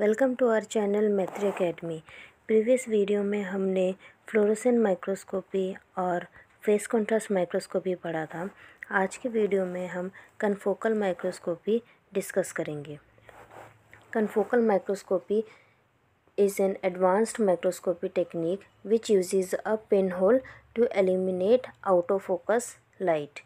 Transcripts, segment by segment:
Welcome to our channel Maitri Academy previous video में हमने fluorescein microscopy और फेस कंट्रास्ट माइक्रोस्कोपी पढ़ा था आज की वीडियो में हम कन्फोकल माइक्रोस्कोपी डिस्कस करेंगे confocal microscopy an advanced microscopy technique which uses a pin hole to eliminate out of focus light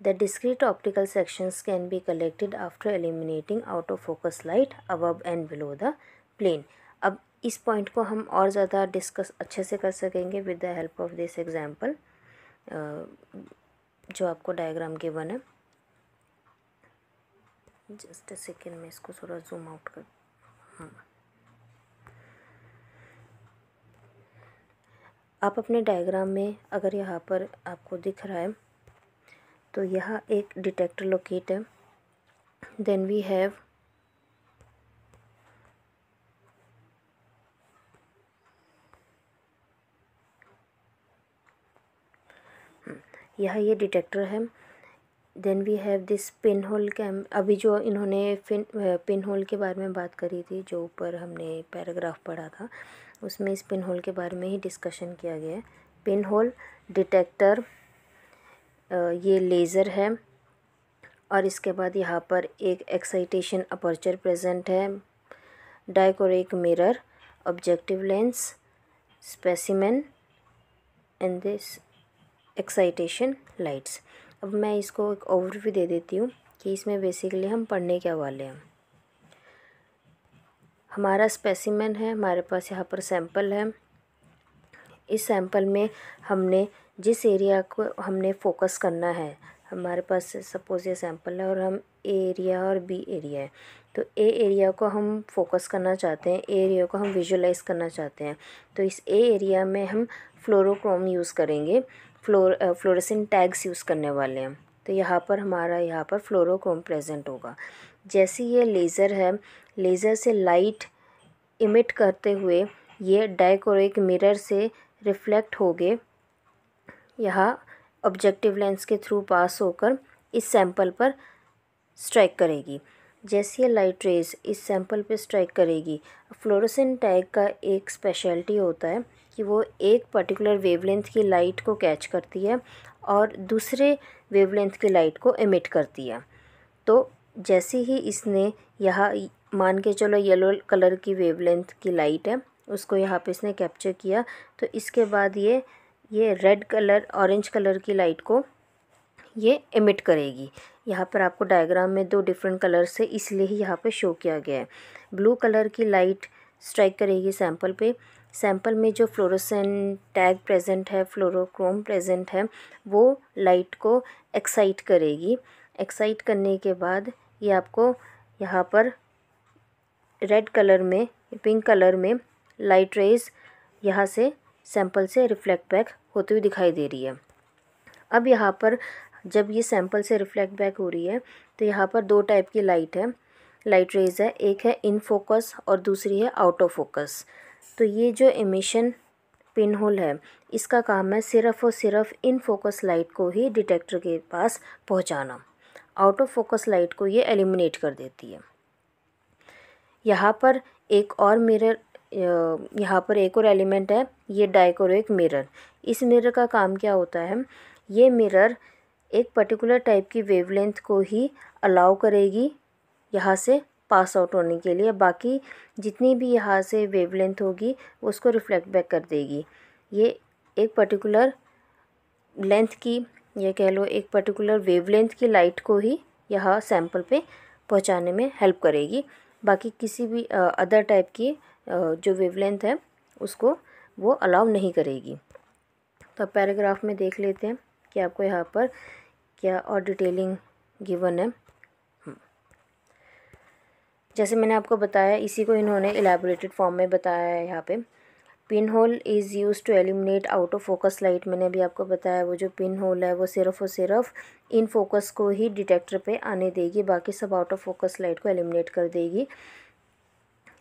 The discrete optical sections can be collected after eliminating out of focus light above and below the plane. अब इस point को हम और ज़्यादा discuss अच्छे से कर सकेंगे with the help of this example जो आपको डायग्राम के बन है जस्ट अ सेकेंड में इसको थोड़ा जूम आउट कर हाँ आप अपने डायग्राम में अगर यहाँ पर आपको दिख रहा है तो यह एक डिटेक्टर लोकेट है देन वी हैव यह ये डिटेक्टर है then we have this pin hole cam अभी जो इन्होंने पिन पिन होल के बारे में बात करी थी जो ऊपर हमने पैराग्राफ पढ़ा था उसमें इस पिन होल के बारे में ही डिस्कशन किया गया है पिन होल डिटेक्टर ये लेज़र है और इसके बाद यहाँ पर एक एक्साइटेशन अपर्चर प्रेजेंट है dichroic mirror objective lens specimen and this excitation lights अब मैं इसको एक ओवरव्यू दे देती हूँ कि इसमें बेसिकली हम पढ़ने क्या वाले हैं हमारा स्पेसिमेन है हमारे पास यहाँ पर सैंपल है इस सैंपल में हमने जिस एरिया को हमने फोकस करना है हमारे पास सपोज़ ये सैंपल है और हम ए एरिया और बी एरिया है तो ए एरिया को हम फोकस करना चाहते हैं ए एरिया को हम विजुलाइज करना चाहते हैं तो इस ए एरिया में हम फ्लोरोक्रोम यूज़ करेंगे फ्लोर फ्लोरेसेंट टैग्स यूज़ करने वाले हैं तो यहाँ पर हमारा यहाँ पर फ्लोरोक्रोम प्रेजेंट होगा जैसे ये लेज़र है लेज़र से लाइट इमिट करते हुए ये डाइकोरिक मिरर से रिफ्लेक्ट गए यह ऑब्जेक्टिव लेंस के थ्रू पास होकर इस सैंपल पर स्ट्राइक करेगी जैसे ये लाइट रेज इस सैंपल पे स्ट्राइक करेगी फ्लोरोसिन टैग का एक स्पेशलिटी होता है कि वो एक पर्टिकुलर वेवलेंथ की लाइट को कैच करती है और दूसरे वेवलेंथ की लाइट को एमिट करती है तो जैसे ही इसने यह मान के चलो येलो कलर की वेवलेंथ की लाइट है उसको यहाँ पे इसने कैप्चर किया तो इसके बाद ये ये रेड कलर ऑरेंज कलर की लाइट को ये इमिट करेगी यहाँ पर आपको डायग्राम में दो डिफरेंट कलर से इसलिए ही यहाँ पर शो किया गया है ब्लू कलर की लाइट स्ट्राइक करेगी सैम्पल पे सैम्पल में जो फ्लोरोसेंट टैग प्रेजेंट है फ्लोरोक्रोम प्रेजेंट है वो लाइट को एक्साइट करेगी एक्साइट करने के बाद ये आपको यहाँ पर रेड कलर में पिंक कलर में लाइट रेज यहाँ से सैंपल से रिफ्लेक्ट बैक होती हुई दिखाई दे रही है अब यहाँ पर जब ये सैंपल से रिफ्लेक्ट बैक हो रही है तो यहाँ पर दो टाइप की लाइट है लाइट रेज है एक है इन फोकस और दूसरी है आउट ऑफ फोकस तो ये जो इमिशन पिन होल है इसका काम है सिर्फ और सिर्फ इन फोकस लाइट को ही डिटेक्टर के पास पहुँचाना आउट ऑफ फोकस लाइट को ये एलिमिनेट कर देती है यहाँ पर एक और मिरर यहाँ पर एक और एलिमेंट है ये एक मिरर इस मिरर का काम क्या होता है ये मिरर एक पर्टिकुलर टाइप की वेवलेंथ को ही अलाउ करेगी यहाँ से पास आउट होने के लिए बाकी जितनी भी यहाँ से वेवलेंथ होगी उसको रिफ्लेक्ट बैक कर देगी ये एक पर्टिकुलर लेंथ की यह कह लो एक पर्टिकुलर वेवलेंथ की लाइट को ही यहाँ सैम्पल पे पहुँचाने में हेल्प करेगी बाकी किसी भी अदर टाइप की जो वेवलेंथ है उसको वो अलाउ नहीं करेगी तो पैराग्राफ में देख लेते हैं कि आपको यहाँ पर क्या और डिटेलिंग गिवन है हम्म। जैसे मैंने आपको बताया इसी को इन्होंने एलेबोरेटेड फॉर्म में बताया है यहाँ पे pin hole is use to eliminate out of focus light मैंने भी आपको बताया वो जो पिन होल है वो सिर्फ और सिर्फ इन फोकस को ही डिटेक्टर पे आने देगी बाकी सब आउट ऑफ फोकस लाइट को एलिमिनेट कर देगी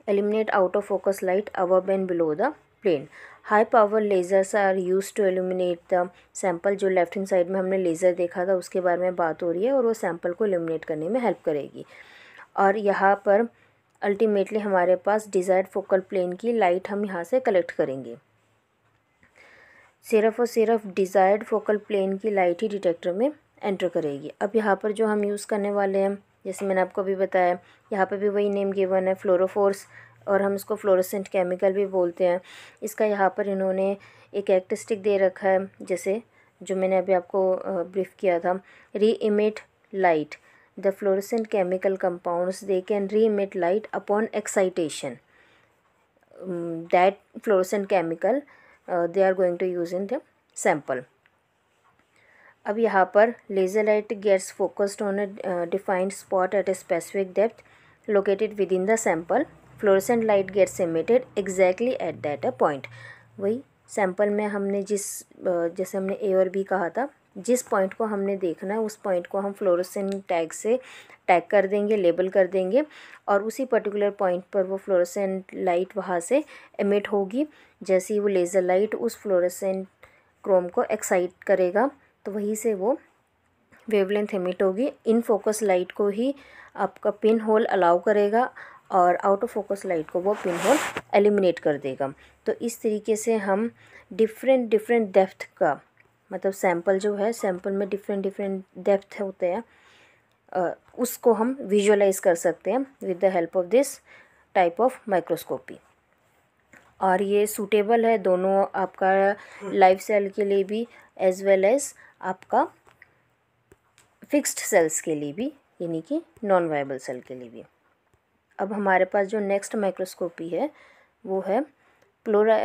eliminate out of focus light above and below the plane high power lasers are use to eliminate the sample जो लेफ्ट हैंड साइड में हमने लेज़र देखा था उसके बारे में बात हो रही है और वो सैम्पल को एलिमिनेट करने में हेल्प करेगी और यहाँ पर अल्टीमेटली हमारे पास डिज़ायर्ड फोकल प्लेन की लाइट हम यहाँ से कलेक्ट करेंगे सिर्फ और सिर्फ डिज़ायर्ड फोकल प्लेन की लाइट ही डिटेक्टर में एंटर करेगी अब यहाँ पर जो हम यूज़ करने वाले हैं जैसे मैंने आपको अभी बताया यहाँ पे भी वही नेम गिवन है फ्लोरोफोर्स और हम इसको फ्लोरोसेंट केमिकल भी बोलते हैं इसका यहाँ पर इन्होंने एक एक्टिस्टिक दे रखा है जैसे जो मैंने अभी आपको ब्रीफ किया था reemit light the fluorescent chemical compounds they can reemit light upon excitation that fluorescent chemical they are going to use in the sample अब यहाँ पर laser light gets focused on a defined spot at a specific depth located within the sample fluorescent light gets emitted exactly at that a point वही sample में हमने जिस uh, जैसे हमने ए और बी कहा था जिस पॉइंट को हमने देखना है उस पॉइंट को हम फ्लोरोसेंट टैग से टैग कर देंगे लेबल कर देंगे और उसी पर्टिकुलर पॉइंट पर वो फ्लोरोसेंट लाइट वहाँ से एमिट होगी जैसे ही वो लेज़र लाइट उस फ्लोरोसेंट क्रोम को एक्साइट करेगा तो वहीं से वो वेवलेंथ एमिट होगी इन फोकस लाइट को ही आपका पिन होल अलाउ करेगा और आउट ऑफ फोकस लाइट को वो पिन होल एलिमिनेट कर देगा तो इस तरीके से हम डिफरेंट डिफरेंट डेप्थ का मतलब सैम्पल जो है सैम्पल में डिफरेंट डिफरेंट डेप्थ होते हैं उसको हम विजुअलाइज कर सकते हैं with the help of this type of microscopy और ये सूटेबल है दोनों आपका लाइफ सेल के लिए भी एज वेल एज़ आपका फिक्स्ड सेल्स के लिए भी यानी कि नॉन वायबल सेल के लिए भी अब हमारे पास जो नेक्स्ट माइक्रोस्कोपी है वो है प्लोरा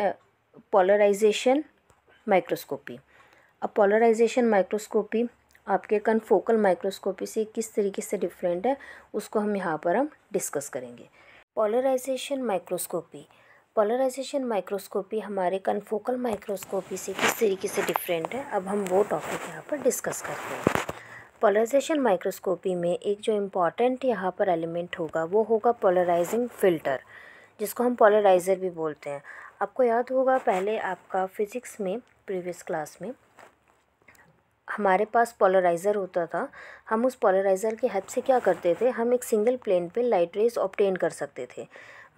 पोलराइजेशन माइक्रोस्कोपी अब पोलराइजेशन माइक्रोस्कोपी आपके कन्फोकल माइक्रोस्कोपी से किस तरीके से डिफरेंट है उसको हम यहाँ पर हम डिस्कस करेंगे पोलराइजेशन माइक्रोस्कोपी पोलराइजेशन माइक्रोस्कोपी हमारे कन्फोकल माइक्रोस्कोपी से किस तरीके से डिफरेंट है अब हम वो टॉपिक यहाँ पर डिस्कस करते हैं पोलराइजेशन माइक्रोस्कोपी में एक जो इम्पॉर्टेंट यहाँ पर एलिमेंट होगा वो होगा पोलराइजिंग फ़िल्टर जिसको हम पोलराइज़र भी बोलते हैं आपको याद होगा पहले आपका फिज़िक्स में प्रीवियस क्लास में हमारे पास पोलराइज़र होता था हम उस पोलराइज़र के हेल्प से क्या करते थे हम एक सिंगल प्लेन पे लाइट रेज ऑप्टेन कर सकते थे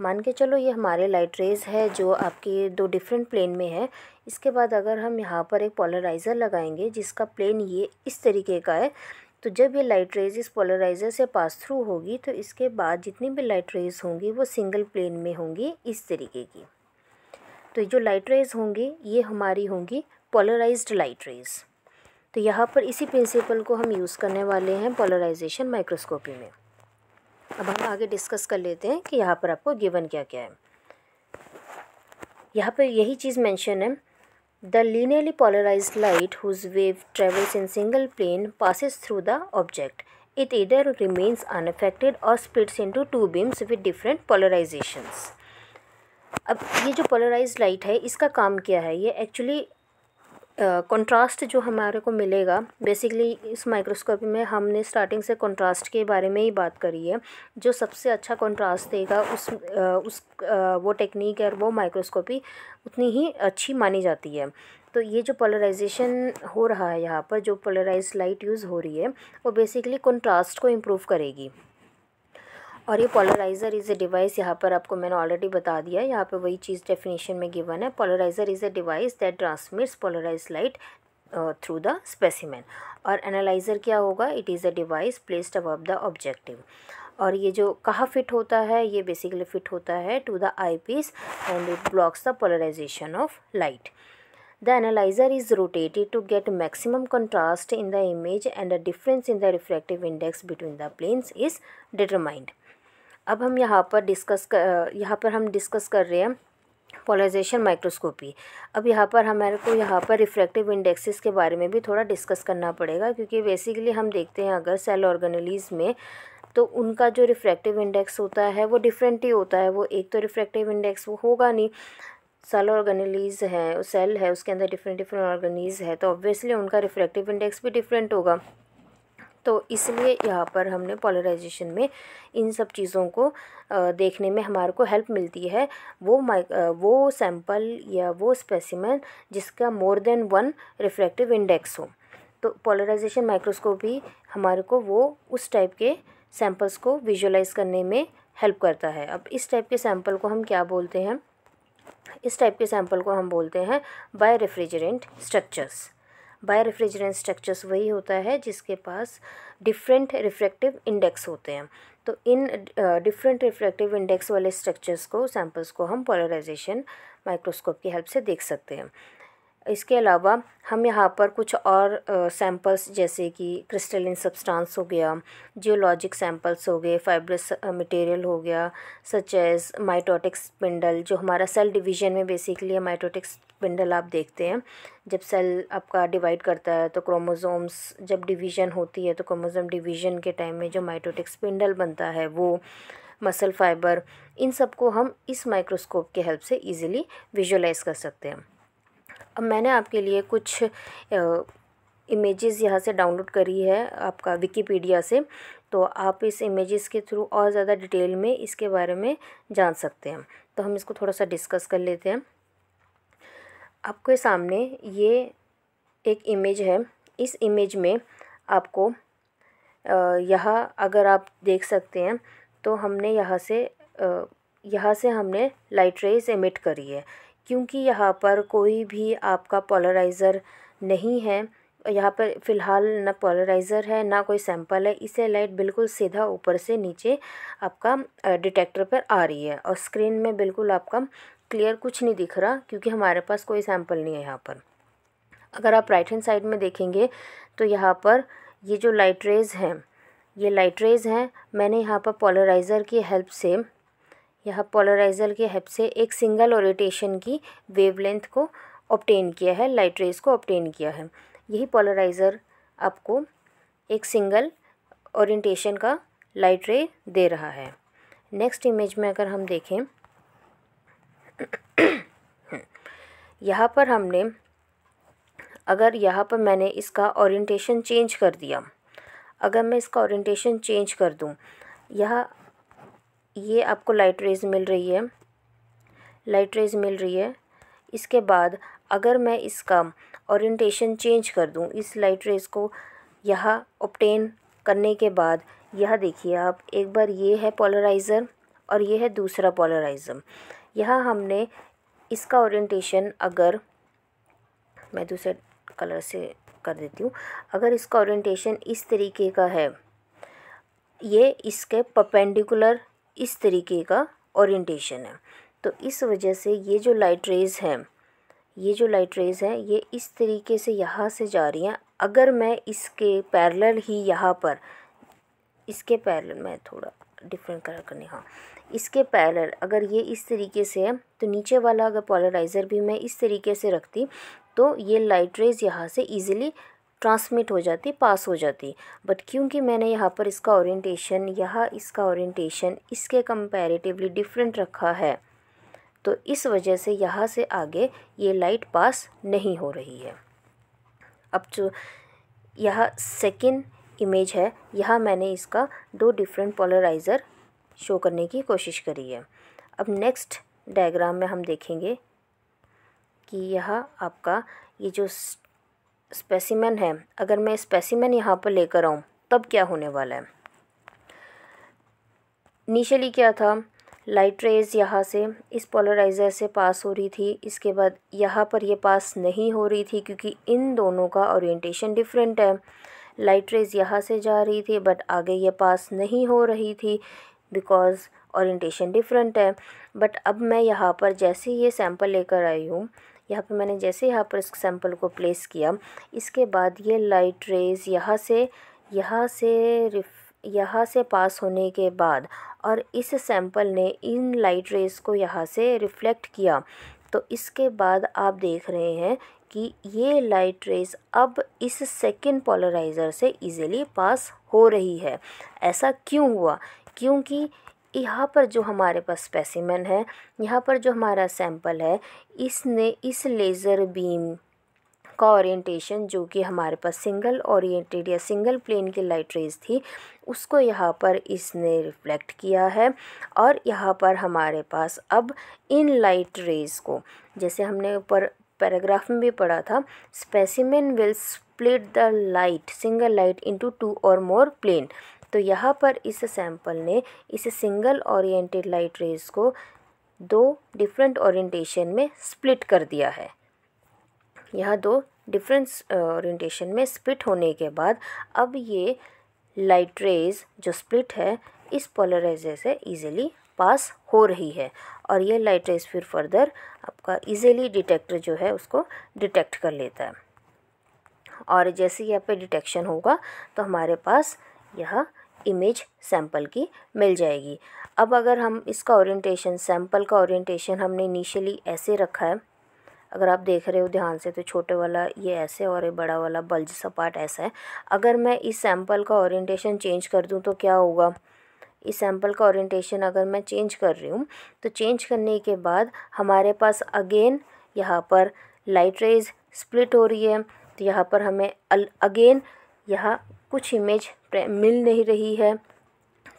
मान के चलो ये हमारे लाइट रेज है जो आपके दो डिफरेंट प्लेन में है इसके बाद अगर हम यहाँ पर एक पोलराइज़र लगाएंगे जिसका प्लेन ये इस तरीके का है तो जब ये लाइट रेज इस पोलराइज़र से पास थ्रू होगी तो इसके बाद जितनी भी लाइट रेज होंगी वो सिंगल प्लेन में होंगी इस तरीके की तो जो लाइट रेज होंगी ये हमारी होंगी पोलराइज लाइट रेज़ तो यहाँ पर इसी प्रिंसिपल को हम यूज़ करने वाले हैं पोलराइजेशन माइक्रोस्कोपी में अब हम आगे डिस्कस कर लेते हैं कि यहाँ पर आपको गिवन क्या क्या है यहाँ पर यही चीज़ मेंशन है the linearly polarize light whose wave travels in single plane passes through the object it इधर रिमेन्स अनफेक्टेड और splits into two beams with different polarizations अब ये जो पोलराइज लाइट है इसका काम क्या है ये एक्चुअली कंट्रास्ट जो हमारे को मिलेगा बेसिकली इस माइक्रोस्कोपी में हमने स्टार्टिंग से कंट्रास्ट के बारे में ही बात करी है जो सबसे अच्छा कंट्रास्ट देगा उस आ, उस आ, वो टेक्निक और वो माइक्रोस्कोपी उतनी ही अच्छी मानी जाती है तो ये जो पोलराइजेशन हो रहा है यहाँ पर जो पोलराइज लाइट यूज़ हो रही है वो बेसिकली कंट्रास्ट को इम्प्रूव करेगी और ये पोलराइज़र इज़ ए डिवाइस यहाँ पर आपको मैंने ऑलरेडी बता दिया यहाँ पर वही चीज़ डेफिनेशन में गिवन है polarizer is a device that transmits polarize light through the specimen और एनालाइज़र क्या होगा it is a device placed above the objective और ये जो कहाँ फिट होता है ये बेसिकली फिट होता है to the eyepiece and it blocks the polarization of light the analyzer is rotated to get maximum contrast in the image and the difference in the reflective index between the planes is determined अब हम यहाँ पर discuss कर यहाँ पर हम discuss कर रहे हैं पोलराइजेशन माइक्रोस्कोपी अब यहाँ पर हमारे को यहाँ पर रिफ्रैक्टिव इंडेक्सेस के बारे में भी थोड़ा डिस्कस करना पड़ेगा क्योंकि बेसिकली हम देखते हैं अगर सेल ऑर्गेनलीज में तो उनका जो रिफ्रैक्टिव इंडेक्स होता है वो डिफरेंट ही होता है वो एक तो रिफ्रैक्टिव इंडेक्स वो होगा नहीं सेल ऑर्गेनलीज है सेल है उसके अंदर डिफरेंट डिफरेंट ऑर्गेनीज है तो ऑब्वियसली उनका रिफ्रैक्टिव इंडेक्स भी डिफरेंट होगा तो इसलिए यहाँ पर हमने पोलराइजेशन में इन सब चीज़ों को देखने में हमारे को हेल्प मिलती है वो माइ वो सैम्पल या वो स्पेसिमेन जिसका more than one refractive index हो तो पोलराइजेशन माइक्रोस्कोपी हमारे को वो उस टाइप के सैम्पल्स को विजुलाइज करने में हेल्प करता है अब इस टाइप के सैम्पल को हम क्या बोलते हैं इस टाइप के सैम्पल को हम बोलते हैं birefringent structures birefringent structures वही होता है जिसके पास डिफरेंट रिफ्रैक्टिव इंडेक्स होते हैं तो इन डिफरेंट रिफ्रैक्टिव इंडेक्स वाले स्ट्रक्चर्स को सैम्पल्स को हम पोलराइजेशन माइक्रोस्कोप की हेल्प से देख सकते हैं इसके अलावा हम यहाँ पर कुछ और सैम्पल्स जैसे कि क्रिस्टलिन सब्सटेंस हो गया जियोलॉजिक सैम्पल्स हो गए फाइब्रस मटेरियल हो गया सच एज माइटोटिक स्पिंडल जो हमारा सेल डिवीजन में बेसिकली माइटोटिक स्पिंडल आप देखते हैं जब सेल आपका डिवाइड करता है तो क्रोमोजोम्स जब डिवीजन होती है तो क्रोमोजोम डिवीजन के टाइम में जो माइटोटिक स्पिंडल बनता है वो मसल फाइबर इन सबको हम इस माइक्रोस्कोप के हेल्प से ईजिली विजुलाइज़ कर सकते हैं अब मैंने आपके लिए कुछ इमेजेस यहाँ से डाउनलोड करी है आपका विकीपीडिया से तो आप इस इमेजेस के थ्रू और ज़्यादा डिटेल में इसके बारे में जान सकते हैं तो हम इसको थोड़ा सा डिस्कस कर लेते हैं आपके सामने ये एक इमेज है इस इमेज में आपको यह अगर आप देख सकते हैं तो हमने यहाँ से यहाँ से हमने लाइट रेज एमिट करी है क्योंकि यहाँ पर कोई भी आपका पोलराइज़र नहीं है यहाँ पर फ़िलहाल ना पोलराइज़र है ना कोई सैंपल है इसे लाइट बिल्कुल सीधा ऊपर से नीचे आपका डिटेक्टर पर आ रही है और स्क्रीन में बिल्कुल आपका क्लियर कुछ नहीं दिख रहा क्योंकि हमारे पास कोई सैंपल नहीं है यहाँ पर अगर आप राइट हैंड साइड में देखेंगे तो यहाँ पर ये जो लाइट रेज़ हैं ये लाइट रेज़ हैं मैंने यहाँ पर पोलराइज़र की हेल्प से यह पोलराइज़र के हेल्प से एक सिंगल ओरिएटेशन की वेवलेंथ को ऑप्टेन किया है लाइट रेज को ऑप्टेन किया है यही पोलराइज़र आपको एक सिंगल ओरिएंटेशन का लाइट रे दे रहा है नेक्स्ट इमेज में अगर हम देखें यहाँ पर हमने अगर यहाँ पर मैंने इसका ओरिएंटेशन चेंज कर दिया अगर मैं इसका ओरिएंटेशन चेंज कर दूँ यह ये आपको लाइट रेज़ मिल रही है लाइट रेज़ मिल रही है इसके बाद अगर मैं इसका ओरिएंटेशन चेंज कर दूं इस लाइट रेज़ को यह ऑप्टेन करने के बाद यह देखिए आप एक बार ये है पोलराइज़र और ये है दूसरा पोलराइज़र यह हमने इसका ओरिएंटेशन अगर मैं दूसरे कलर से कर देती हूँ अगर इसका ओरिएंटेशन इस तरीके का है ये इसके परपेंडिकुलर इस तरीके का ओरिएंटेशन है तो इस वजह से ये जो लाइट रेज़ हैं ये जो लाइट रेज़ हैं ये इस तरीके से यहाँ से जा रही हैं अगर मैं इसके पैरेलल ही यहाँ पर इसके पैरेलल मैं थोड़ा डिफरेंट कलर करने हाँ इसके पैरेलल अगर ये इस तरीके से है तो नीचे वाला अगर पोलराइज़र भी मैं इस तरीके से रखती तो ये लाइट रेज़ यहाँ से ईज़िली ट्रांसमिट हो जाती पास हो जाती बट क्योंकि मैंने यहाँ पर इसका ओरिएंटेशन यहाँ इसका ओरिएंटेशन इसके कंपैरेटिवली डिफरेंट रखा है तो इस वजह से यहाँ से आगे ये लाइट पास नहीं हो रही है अब जो यहाँ सेकेंड इमेज है यहाँ मैंने इसका दो डिफरेंट पोलराइज़र शो करने की कोशिश करी है अब नेक्स्ट डायग्राम में हम देखेंगे कि यह आपका ये जो स्पेसिमन है अगर मैं स्पेसिमन यहाँ पर लेकर आऊँ तब क्या होने वाला है इनिशियली क्या था लाइट रेज यहाँ से इस पोलराइज़र से पास हो रही थी इसके बाद यहाँ पर ये पास नहीं हो रही थी क्योंकि इन दोनों का ओरिएंटेशन डिफरेंट है लाइट रेज यहाँ से जा रही थी बट आगे ये पास नहीं हो रही थी बिकॉज़ ओरिएंटेशन डिफरेंट है बट अब मैं यहाँ पर जैसे ये सैंपल लेकर आई हूँ यहाँ पे मैंने जैसे यहाँ पर इस सैंपल को प्लेस किया इसके बाद ये लाइट रेज यहाँ से यहाँ से यहाँ से पास होने के बाद और इस सैंपल ने इन लाइट रेज को यहाँ से रिफ़्लेक्ट किया तो इसके बाद आप देख रहे हैं कि ये लाइट रेस अब इस सेकेंड पोलराइज़र से इजीली पास हो रही है ऐसा क्यों हुआ क्योंकि यहाँ पर जो हमारे पास स्पेसिमेन है यहाँ पर जो हमारा सैंपल है इसने इस लेज़र बीम का ओरिएंटेशन जो कि हमारे पास सिंगल ओरिएंटेड या सिंगल प्लेन की लाइट रेज थी उसको यहाँ पर इसने रिफ्लेक्ट किया है और यहाँ पर हमारे पास अब इन लाइट रेज को जैसे हमने ऊपर पैराग्राफ में भी पढ़ा था specimen will split the light single light into two और मोर प्लेन तो यहाँ पर इस सैंपल ने इस सिंगल ओरिएंटेड लाइट रेज को दो डिफरेंट ओरिएंटेशन में स्प्लिट कर दिया है यह दो डिफरेंट ओरिएंटेशन में स्प्लिट होने के बाद अब ये लाइट रेज जो स्प्लिट है इस पोलराइजर से इजीली पास हो रही है और ये लाइट रेज फिर फर्दर आपका इजीली डिटेक्टर जो है उसको डिटेक्ट कर लेता है और जैसे यहाँ पे डिटेक्शन होगा तो हमारे पास यह इमेज सैम्पल की मिल जाएगी अब अगर हम इसका ओरिएंटेशन सैम्पल का ओरिएंटेशन हमने इनिशियली ऐसे रखा है अगर आप देख रहे हो ध्यान से तो छोटे वाला ये ऐसे और ये बड़ा वाला बल्ज सा पार्ट ऐसा है अगर मैं इस सैम्पल का ओरिएंटेशन चेंज कर दूँ तो क्या होगा इस सैम्पल का ओरिएंटेशन अगर मैं चेंज कर रही हूँ तो चेंज करने के बाद हमारे पास अगेन यहाँ पर लाइट रेज स्प्लिट हो रही है तो यहाँ पर हमें अगेन यहाँ कुछ इमेज मिल नहीं रही है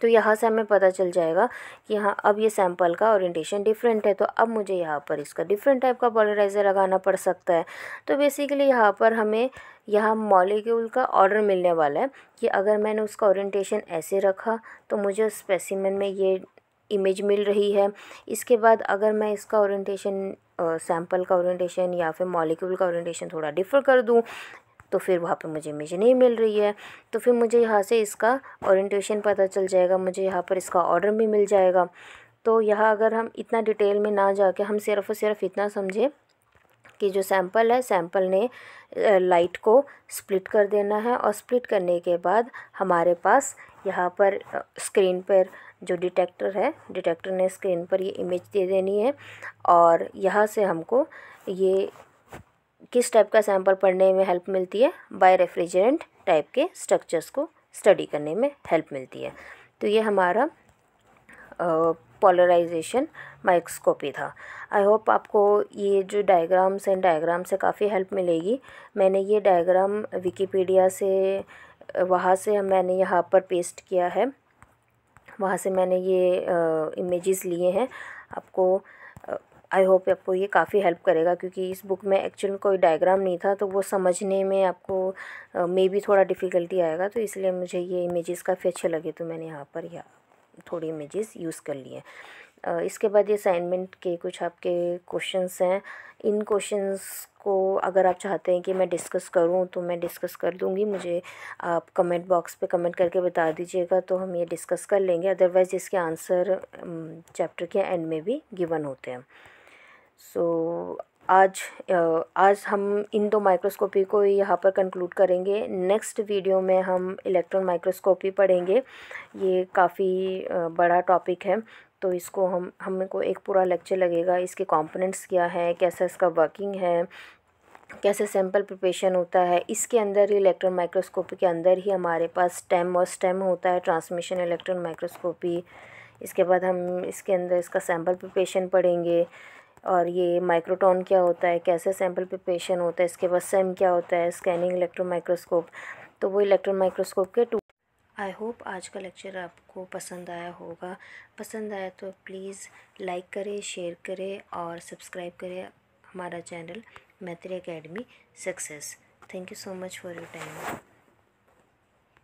तो यहाँ से हमें पता चल जाएगा कि हाँ अब ये सैंपल का ओरिएंटेशन डिफरेंट है तो अब मुझे यहाँ पर इसका डिफरेंट टाइप का पॉलराइजर लगाना पड़ सकता है तो बेसिकली यहाँ पर हमें यहाँ मॉलिक्यूल का ऑर्डर मिलने वाला है कि अगर मैंने उसका ओरिएंटेशन ऐसे रखा तो मुझे स्पेसिमन में ये इमेज मिल रही है इसके बाद अगर मैं इसका ओरिएंटेशन सैंपल का ओरिएंटेशन या फिर मॉलिक्यूल का ओरिएंटेशन थोड़ा डिफ़र कर दूँ तो फिर वहाँ पर मुझे इमेज नहीं मिल रही है तो फिर मुझे यहाँ से इसका ऑरेंटेशन पता चल जाएगा मुझे यहाँ पर इसका ऑर्डर भी मिल जाएगा तो यहाँ अगर हम इतना डिटेल में ना जाके हम सिर्फ और सिर्फ इतना समझें कि जो सैंपल है सैंपल ने लाइट को स्प्लिट कर देना है और स्प्लिट करने के बाद हमारे पास यहाँ पर स्क्रीन पर जो डिटेक्टर है डिटेक्टर ने स्क्रीन पर ये इमेज दे देनी है और यहाँ से हमको ये किस टाइप का सैम्पल पढ़ने में हेल्प मिलती है बाय रेफ्रिजरेंट टाइप के स्ट्रक्चर्स को स्टडी करने में हेल्प मिलती है तो ये हमारा पोलराइजेशन माइक्रोस्कोपी था आई होप आपको ये जो डायग्राम्स हैं डायग्राम से काफ़ी हेल्प मिलेगी मैंने ये डायग्राम विकीपीडिया से वहाँ से मैंने यहाँ पर पेस्ट किया है वहाँ से मैंने ये इमेजेस लिए हैं आपको आई होप आपको ये काफ़ी हेल्प करेगा क्योंकि इस बुक में एक्चुअल में कोई डायग्राम नहीं था तो वो समझने में आपको मे भी थोड़ा डिफ़िकल्टी आएगा तो इसलिए मुझे ये इमेजेस काफ़ी अच्छे लगे तो मैंने यहाँ पर या थोड़ी इमेजेस यूज़ कर लिए इसके बाद ये असाइनमेंट के कुछ आपके क्वेश्चंस हैं इन क्वेश्चंस को अगर आप चाहते हैं कि मैं डिस्कस करूं तो मैं डिस्कस कर दूंगी मुझे आप कमेंट बॉक्स पे कमेंट करके बता दीजिएगा तो हम ये डिस्कस कर लेंगे अदरवाइज़ इसके आंसर चैप्टर के एंड में भी गिवन होते हैं सो so, आज आज हम इन दो माइक्रोस्कोपी को यहाँ पर कंक्लूड करेंगे नेक्स्ट वीडियो में हम इलेक्ट्रॉन माइक्रोस्कोपी पढ़ेंगे ये काफ़ी बड़ा टॉपिक है तो इसको हम हमें को एक पूरा लेक्चर लगेगा इसके कंपोनेंट्स क्या हैं कैसा इसका वर्किंग है कैसे सैम्पल प्रिपरेशन होता है इसके अंदर ही इलेक्ट्रॉन माइक्रोस्कोपी के अंदर ही हमारे पास स्टेम और स्टेम होता है ट्रांसमिशन इलेक्ट्रॉन माइक्रोस्कोपी इसके बाद हम इसके अंदर इसका सैम्पल प्रिपरेशन पढ़ेंगे और ये माइक्रोटोन क्या होता है कैसे सैम्पल पेशन होता है इसके बाद सेम क्या होता है स्कैनिंग इलेक्ट्रॉन माइक्रोस्कोप तो वो इलेक्ट्रॉन माइक्रोस्कोप के टू आई होप आज का लेक्चर आपको पसंद आया होगा पसंद आया तो प्लीज़ लाइक करें शेयर करें और सब्सक्राइब करें हमारा channel Maitri Academy success thank you so much for your time